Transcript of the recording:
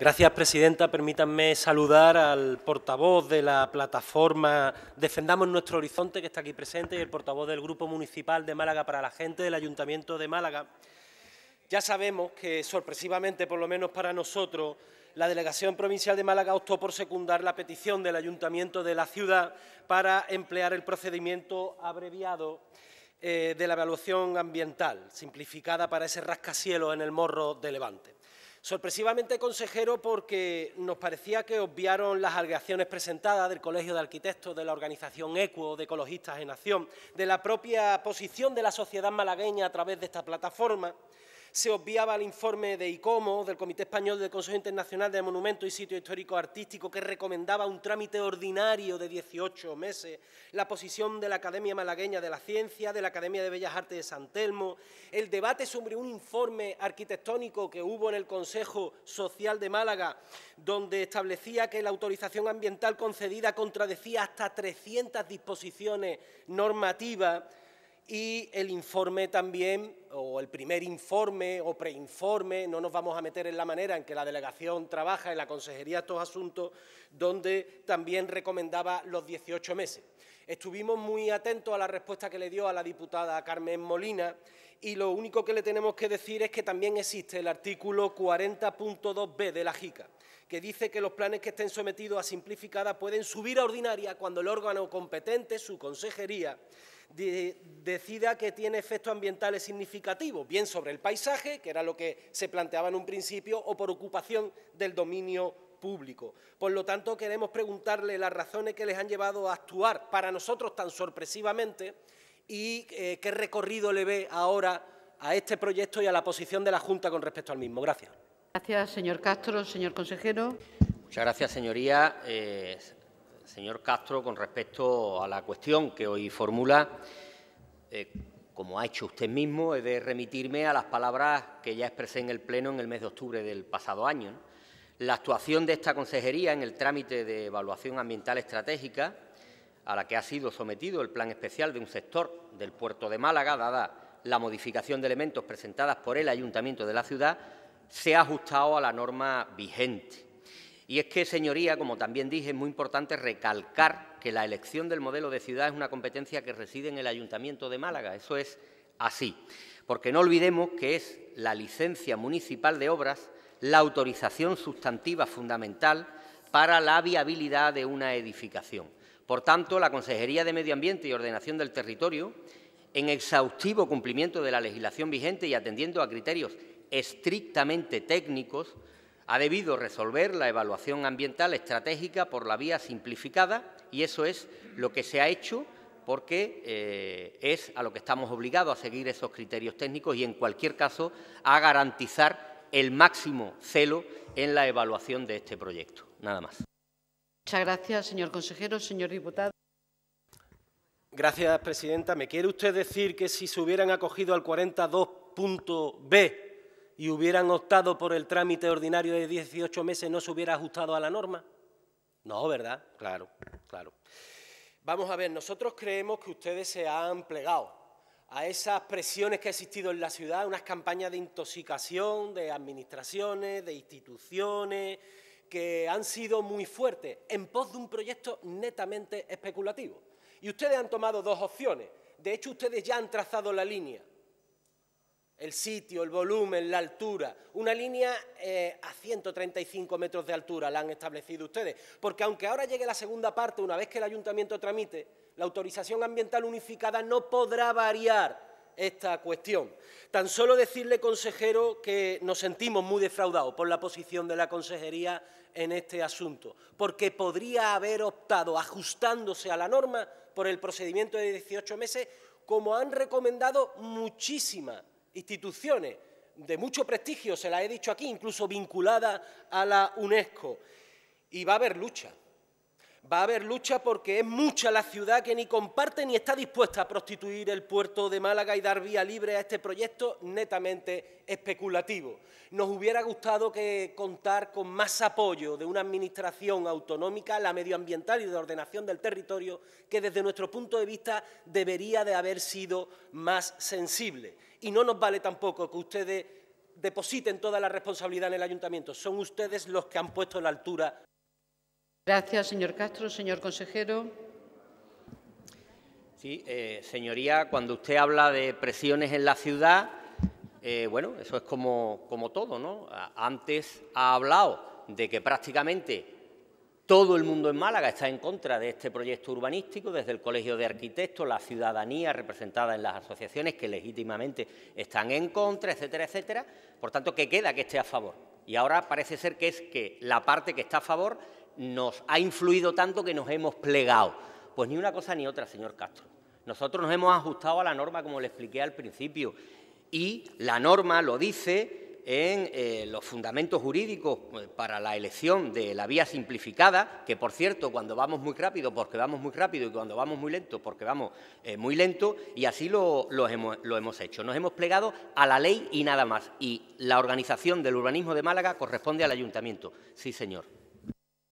Gracias, presidenta. Permítanme saludar al portavoz de la plataforma Defendamos Nuestro Horizonte, que está aquí presente, y el portavoz del Grupo Municipal de Málaga para la Gente del Ayuntamiento de Málaga. Ya sabemos que, sorpresivamente, por lo menos para nosotros, la Delegación Provincial de Málaga optó por secundar la petición del Ayuntamiento de la ciudad para emplear el procedimiento abreviado eh, de la evaluación ambiental, simplificada para ese rascacielos en el morro de Levante. Sorpresivamente, consejero, porque nos parecía que obviaron las alegaciones presentadas del Colegio de Arquitectos, de la organización ECUO, de Ecologistas en Acción, de la propia posición de la sociedad malagueña a través de esta plataforma, se obviaba el informe de ICOMO, del Comité Español del Consejo Internacional de Monumentos y Sitios Históricos Artísticos, que recomendaba un trámite ordinario de 18 meses, la posición de la Academia Malagueña de la Ciencia, de la Academia de Bellas Artes de San Telmo, el debate sobre un informe arquitectónico que hubo en el Consejo Social de Málaga, donde establecía que la autorización ambiental concedida contradecía hasta 300 disposiciones normativas, y el informe también, o el primer informe o preinforme, no nos vamos a meter en la manera en que la delegación trabaja en la consejería estos asuntos, donde también recomendaba los 18 meses. Estuvimos muy atentos a la respuesta que le dio a la diputada Carmen Molina y lo único que le tenemos que decir es que también existe el artículo 40.2b de la JICA, que dice que los planes que estén sometidos a simplificada pueden subir a ordinaria cuando el órgano competente, su consejería, decida que tiene efectos ambientales significativos, bien sobre el paisaje, que era lo que se planteaba en un principio, o por ocupación del dominio público. Por lo tanto, queremos preguntarle las razones que les han llevado a actuar para nosotros tan sorpresivamente y eh, qué recorrido le ve ahora a este proyecto y a la posición de la Junta con respecto al mismo. Gracias. Gracias, señor Castro. Señor consejero. Muchas gracias, señoría. Eh, señor Castro con respecto a la cuestión que hoy formula. Eh, como ha hecho usted mismo, he de remitirme a las palabras que ya expresé en el Pleno en el mes de octubre del pasado año. La actuación de esta consejería en el trámite de evaluación ambiental estratégica a la que ha sido sometido el plan especial de un sector del puerto de Málaga, dada la modificación de elementos presentadas por el ayuntamiento de la ciudad, se ha ajustado a la norma vigente. Y es que, señoría, como también dije, es muy importante recalcar que la elección del modelo de ciudad es una competencia que reside en el Ayuntamiento de Málaga. Eso es así. Porque no olvidemos que es la licencia municipal de obras la autorización sustantiva fundamental para la viabilidad de una edificación. Por tanto, la Consejería de Medio Ambiente y Ordenación del Territorio, en exhaustivo cumplimiento de la legislación vigente y atendiendo a criterios estrictamente técnicos, ha debido resolver la evaluación ambiental estratégica por la vía simplificada y eso es lo que se ha hecho porque eh, es a lo que estamos obligados a seguir esos criterios técnicos y, en cualquier caso, a garantizar el máximo celo en la evaluación de este proyecto. Nada más. Muchas gracias, señor consejero. Señor diputado. Gracias, presidenta. ¿Me quiere usted decir que si se hubieran acogido al 42.b y hubieran optado por el trámite ordinario de 18 meses, ¿no se hubiera ajustado a la norma? No, ¿verdad? Claro, claro. Vamos a ver, nosotros creemos que ustedes se han plegado a esas presiones que ha existido en la ciudad, unas campañas de intoxicación de administraciones, de instituciones, que han sido muy fuertes en pos de un proyecto netamente especulativo. Y ustedes han tomado dos opciones. De hecho, ustedes ya han trazado la línea el sitio, el volumen, la altura. Una línea eh, a 135 metros de altura la han establecido ustedes, porque aunque ahora llegue la segunda parte, una vez que el ayuntamiento tramite, la autorización ambiental unificada no podrá variar esta cuestión. Tan solo decirle, consejero, que nos sentimos muy defraudados por la posición de la consejería en este asunto, porque podría haber optado, ajustándose a la norma, por el procedimiento de 18 meses, como han recomendado muchísima instituciones de mucho prestigio, se las he dicho aquí, incluso vinculadas a la UNESCO. Y va a haber lucha. Va a haber lucha porque es mucha la ciudad que ni comparte ni está dispuesta a prostituir el puerto de Málaga y dar vía libre a este proyecto netamente especulativo. Nos hubiera gustado que contar con más apoyo de una administración autonómica, la medioambiental y de ordenación del territorio, que desde nuestro punto de vista debería de haber sido más sensible. Y no nos vale tampoco que ustedes depositen toda la responsabilidad en el ayuntamiento. Son ustedes los que han puesto la altura. Gracias, señor Castro. Señor consejero. Sí, eh, señoría, cuando usted habla de presiones en la ciudad, eh, bueno, eso es como, como todo, ¿no? Antes ha hablado de que prácticamente todo el mundo en Málaga está en contra de este proyecto urbanístico, desde el Colegio de Arquitectos, la ciudadanía representada en las asociaciones que legítimamente están en contra, etcétera, etcétera. Por tanto, ¿qué queda que esté a favor? Y ahora parece ser que es que la parte que está a favor nos ha influido tanto que nos hemos plegado. Pues ni una cosa ni otra, señor Castro. Nosotros nos hemos ajustado a la norma, como le expliqué al principio, y la norma lo dice en eh, los fundamentos jurídicos eh, para la elección de la vía simplificada, que por cierto, cuando vamos muy rápido, porque vamos muy rápido, y cuando vamos muy lento, porque vamos eh, muy lento, y así lo hemos hecho. Nos hemos plegado a la ley y nada más, y la organización del urbanismo de Málaga corresponde al ayuntamiento. Sí, señor.